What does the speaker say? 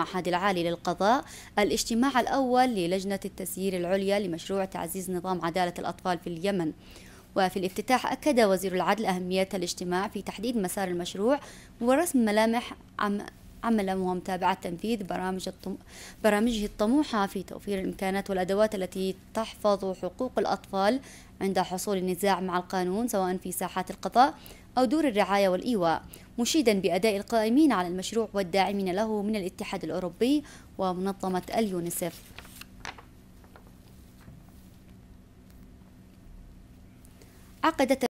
المعهد العالي للقضاء الاجتماع الأول للجنة التسيير العليا لمشروع تعزيز نظام عدالة الأطفال في اليمن وفي الافتتاح أكد وزير العدل أهمية الاجتماع في تحديد مسار المشروع ورسم ملامح عمله ومتابعة تنفيذ برامج الطم... برامجه الطموحة في توفير الإمكانات والأدوات التي تحفظ حقوق الأطفال عند حصول النزاع مع القانون سواء في ساحات القضاء أو دور الرعاية والإيواء مشيدا بأداء القائمين على المشروع والداعمين له من الاتحاد الأوروبي ومنظمة اليونيسف عقدت